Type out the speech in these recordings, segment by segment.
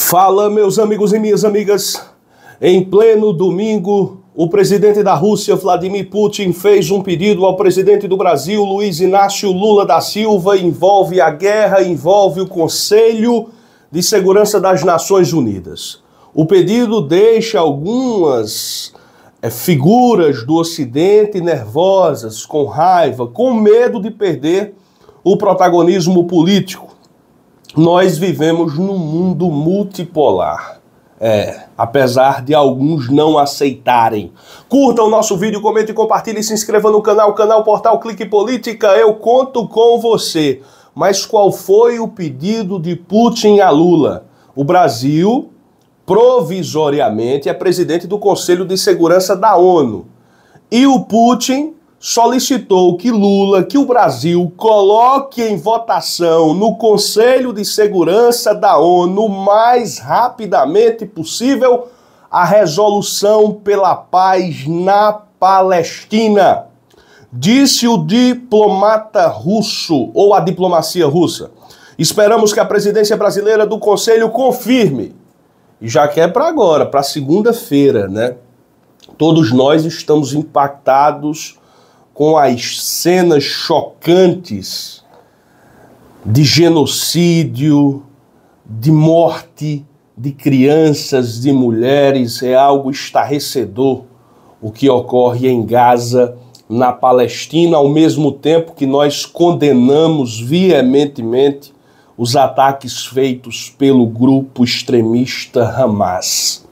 Fala, meus amigos e minhas amigas. Em pleno domingo, o presidente da Rússia, Vladimir Putin, fez um pedido ao presidente do Brasil, Luiz Inácio Lula da Silva. Envolve a guerra, envolve o Conselho de Segurança das Nações Unidas. O pedido deixa algumas é, figuras do Ocidente nervosas, com raiva, com medo de perder o protagonismo político nós vivemos num mundo multipolar. É, apesar de alguns não aceitarem. Curta o nosso vídeo, comente, compartilhe, se inscreva no canal, canal Portal Clique Política, eu conto com você. Mas qual foi o pedido de Putin a Lula? O Brasil, provisoriamente, é presidente do Conselho de Segurança da ONU. E o Putin solicitou que Lula, que o Brasil coloque em votação no Conselho de Segurança da ONU o mais rapidamente possível a resolução pela paz na Palestina. Disse o diplomata russo ou a diplomacia russa. Esperamos que a presidência brasileira do Conselho confirme. E já que é para agora, para segunda-feira, né? Todos nós estamos impactados com as cenas chocantes de genocídio, de morte de crianças, de mulheres, é algo estarrecedor o que ocorre em Gaza, na Palestina, ao mesmo tempo que nós condenamos veementemente os ataques feitos pelo grupo extremista Hamas.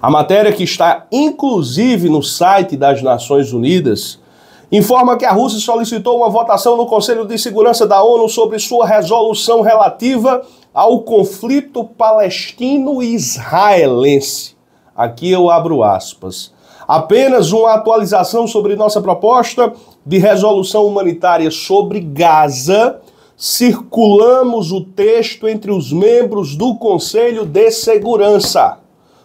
A matéria que está inclusive no site das Nações Unidas informa que a Rússia solicitou uma votação no Conselho de Segurança da ONU sobre sua resolução relativa ao conflito palestino-israelense. Aqui eu abro aspas. Apenas uma atualização sobre nossa proposta de resolução humanitária sobre Gaza. Circulamos o texto entre os membros do Conselho de Segurança.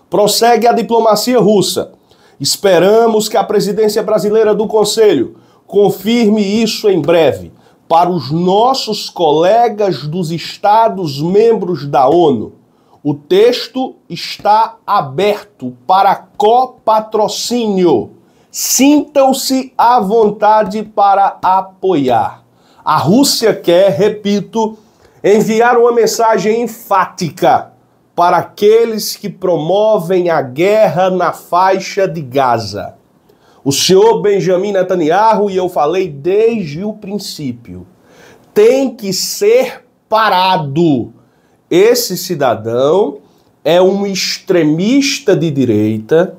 Prossegue a diplomacia russa. Esperamos que a presidência brasileira do Conselho Confirme isso em breve para os nossos colegas dos Estados membros da ONU. O texto está aberto para copatrocínio. Sintam-se à vontade para apoiar. A Rússia quer, repito, enviar uma mensagem enfática para aqueles que promovem a guerra na faixa de Gaza o senhor Benjamin Netanyahu, e eu falei desde o princípio, tem que ser parado. Esse cidadão é um extremista de direita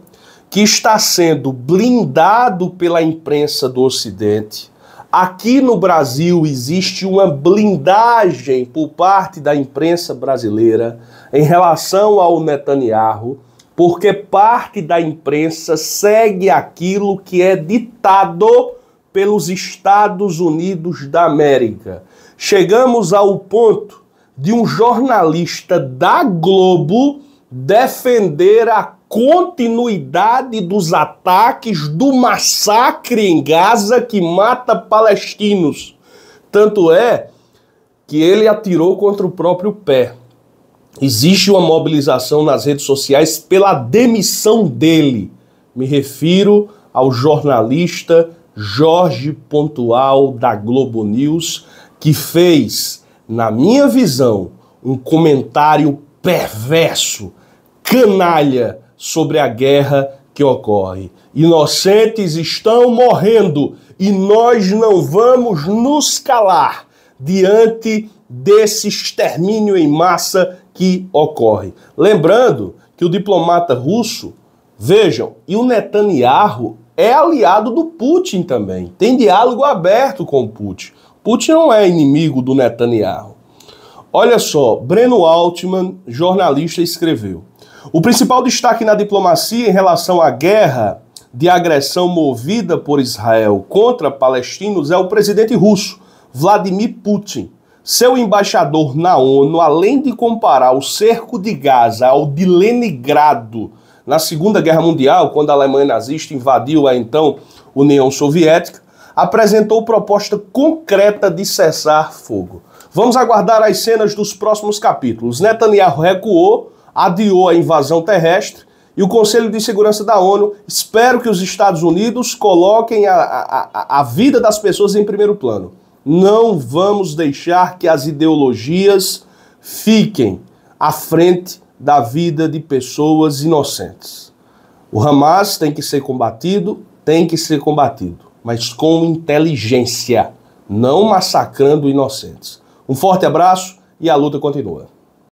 que está sendo blindado pela imprensa do Ocidente. Aqui no Brasil existe uma blindagem por parte da imprensa brasileira em relação ao Netanyahu porque parte da imprensa segue aquilo que é ditado pelos Estados Unidos da América. Chegamos ao ponto de um jornalista da Globo defender a continuidade dos ataques do massacre em Gaza que mata palestinos. Tanto é que ele atirou contra o próprio pé. Existe uma mobilização nas redes sociais pela demissão dele. Me refiro ao jornalista Jorge Pontual da Globo News, que fez, na minha visão, um comentário perverso, canalha sobre a guerra que ocorre. Inocentes estão morrendo e nós não vamos nos calar diante desse extermínio em massa que ocorre. Lembrando que o diplomata russo, vejam, e o Netanyahu é aliado do Putin também. Tem diálogo aberto com o Putin. Putin não é inimigo do Netanyahu. Olha só, Breno Altman, jornalista, escreveu: O principal destaque na diplomacia em relação à guerra de agressão movida por Israel contra palestinos é o presidente russo, Vladimir Putin seu embaixador na ONU, além de comparar o cerco de Gaza ao de Leningrado na Segunda Guerra Mundial, quando a Alemanha nazista invadiu a então União Soviética, apresentou proposta concreta de cessar fogo. Vamos aguardar as cenas dos próximos capítulos. Netanyahu recuou, adiou a invasão terrestre e o Conselho de Segurança da ONU espera que os Estados Unidos coloquem a, a, a vida das pessoas em primeiro plano não vamos deixar que as ideologias fiquem à frente da vida de pessoas inocentes. O Hamas tem que ser combatido, tem que ser combatido, mas com inteligência, não massacrando inocentes. Um forte abraço e a luta continua.